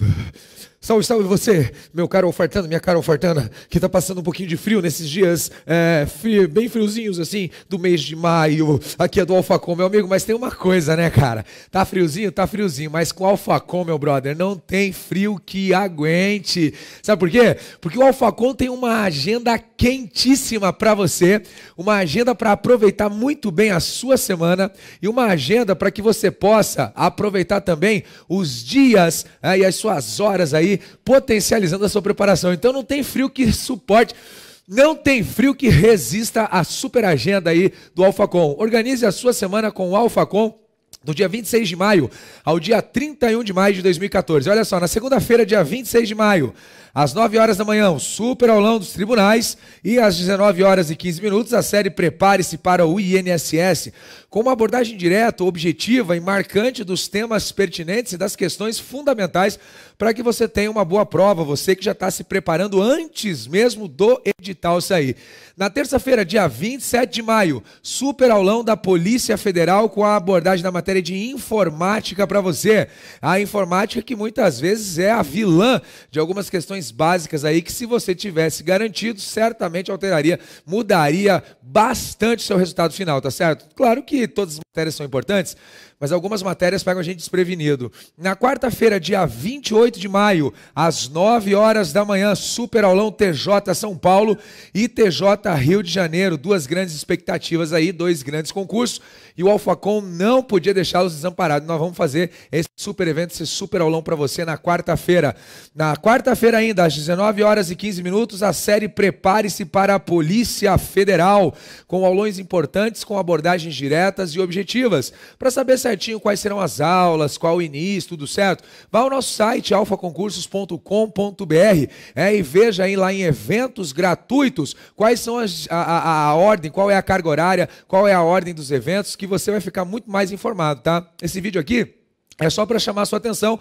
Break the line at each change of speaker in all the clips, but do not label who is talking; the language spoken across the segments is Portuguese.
Yeah. Salve, salve você, meu caro ofertando, minha cara ofertana, que está passando um pouquinho de frio nesses dias, é, frio, bem friozinhos assim, do mês de maio, aqui é do Alfacom, meu amigo, mas tem uma coisa, né, cara? Tá friozinho? Tá friozinho, mas com o Alfacom, meu brother, não tem frio que aguente. Sabe por quê? Porque o Alfacom tem uma agenda quentíssima para você, uma agenda para aproveitar muito bem a sua semana e uma agenda para que você possa aproveitar também os dias é, e as suas horas aí potencializando a sua preparação. Então não tem frio que suporte. Não tem frio que resista à super agenda aí do Alfacom. Organize a sua semana com o Alfacom do dia 26 de maio ao dia 31 de maio de 2014. Olha só, na segunda-feira, dia 26 de maio, às 9 horas da manhã, o super aulão dos tribunais e às 19 horas e 15 minutos, a série Prepare-se para o INSS, com uma abordagem direta, objetiva e marcante dos temas pertinentes e das questões fundamentais para que você tenha uma boa prova, você que já está se preparando antes mesmo do edital sair. Na terça-feira, dia 27 de maio, super aulão da Polícia Federal com a abordagem da matéria matéria de informática para você. A informática que muitas vezes é a vilã de algumas questões básicas aí que se você tivesse garantido, certamente alteraria, mudaria bastante seu resultado final, tá certo? Claro que todas as matérias são importantes, mas algumas matérias pegam a gente desprevenido. Na quarta-feira, dia 28 de maio, às 9 horas da manhã, super aulão TJ São Paulo e TJ Rio de Janeiro. Duas grandes expectativas aí, dois grandes concursos. E o Alfacom não podia deixá-los desamparados. Nós vamos fazer esse super evento, esse super aulão para você na quarta-feira. Na quarta-feira ainda, às 19 horas e 15 minutos, a série Prepare-se para a Polícia Federal, com aulões importantes, com abordagens diretas e objetivos objetivas, para saber certinho quais serão as aulas, qual o início, tudo certo, vá ao nosso site alfaconcursos.com.br é, e veja aí lá em eventos gratuitos quais são as, a, a, a ordem, qual é a carga horária, qual é a ordem dos eventos, que você vai ficar muito mais informado, tá? Esse vídeo aqui é só para chamar a sua atenção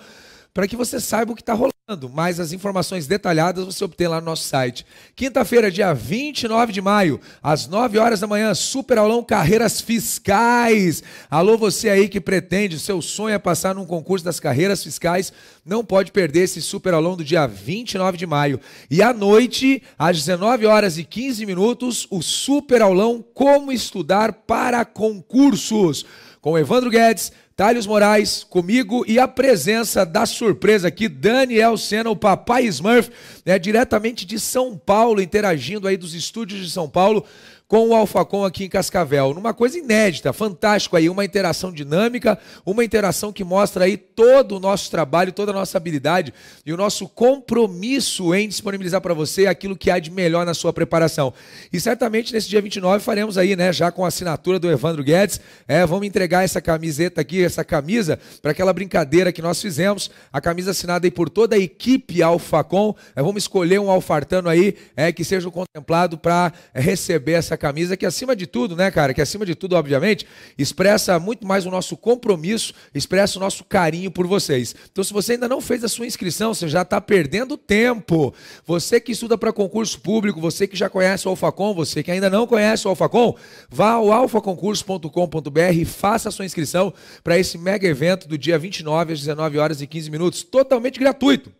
para que você saiba o que está rolando. Mas as informações detalhadas você obtém lá no nosso site. Quinta-feira, dia 29 de maio, às 9 horas da manhã, super aulão Carreiras Fiscais. Alô, você aí que pretende, seu sonho é passar num concurso das carreiras fiscais, não pode perder esse super aulão do dia 29 de maio. E à noite, às 19 horas e 15 minutos, o super aulão Como Estudar para Concursos. Com Evandro Guedes, Thales Moraes comigo e a presença da surpresa aqui, Daniel Senna, o papai Smurf, né, diretamente de São Paulo, interagindo aí dos estúdios de São Paulo com o Alfacom aqui em Cascavel. Numa coisa inédita, fantástico aí, uma interação dinâmica, uma interação que mostra aí todo o nosso trabalho, toda a nossa habilidade e o nosso compromisso em disponibilizar para você aquilo que há de melhor na sua preparação. E certamente nesse dia 29 faremos aí, né, já com a assinatura do Evandro Guedes, é, vamos entregar essa camiseta aqui, essa camisa, para aquela brincadeira que nós fizemos, a camisa assinada aí por toda a equipe Alfacom. É, vamos escolher um alfartano aí é, que seja contemplado para receber essa camisa que, acima de tudo, né, cara, que acima de tudo, obviamente, expressa muito mais o nosso compromisso, expressa o nosso carinho por vocês. Então, se você ainda não fez a sua inscrição, você já está perdendo tempo. Você que estuda para concurso público, você que já conhece o Alfacom, você que ainda não conhece o Alfacom, vá ao alfaconcurso.com.br e faça a sua inscrição para esse mega evento do dia 29 às 19 horas e 15 minutos, totalmente gratuito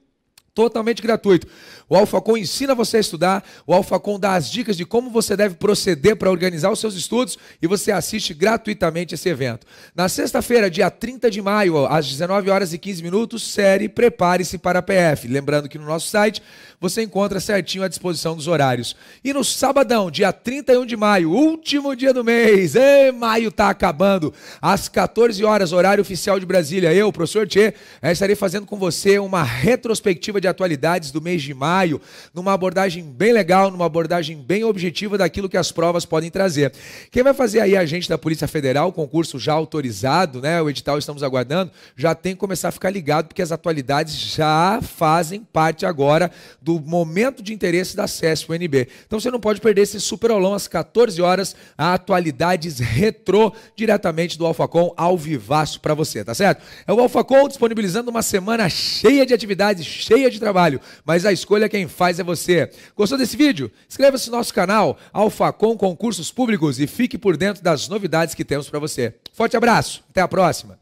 totalmente gratuito. O Alfacom ensina você a estudar, o Alfacom dá as dicas de como você deve proceder para organizar os seus estudos e você assiste gratuitamente esse evento. Na sexta-feira, dia 30 de maio, às 19 horas e 15 minutos, série Prepare-se para a PF. Lembrando que no nosso site você encontra certinho a disposição dos horários. E no sabadão, dia 31 de maio, último dia do mês, e maio está acabando, às 14 horas, horário oficial de Brasília, eu, professor Tchê, estarei fazendo com você uma retrospectiva de atualidades do mês de maio, numa abordagem bem legal, numa abordagem bem objetiva daquilo que as provas podem trazer. Quem vai fazer aí a gente da Polícia Federal, o concurso já autorizado, né? O edital estamos aguardando, já tem que começar a ficar ligado, porque as atualidades já fazem parte agora do momento de interesse da CESP UNB. Então você não pode perder esse super aulão às 14 horas, a atualidades retrô, diretamente do Alfacom ao vivaço para você, tá certo? É o Alfacom disponibilizando uma semana cheia de atividades, cheia de de trabalho, mas a escolha quem faz é você. Gostou desse vídeo? Inscreva-se no nosso canal Alfacom Concursos Públicos e fique por dentro das novidades que temos para você. Forte abraço, até a próxima.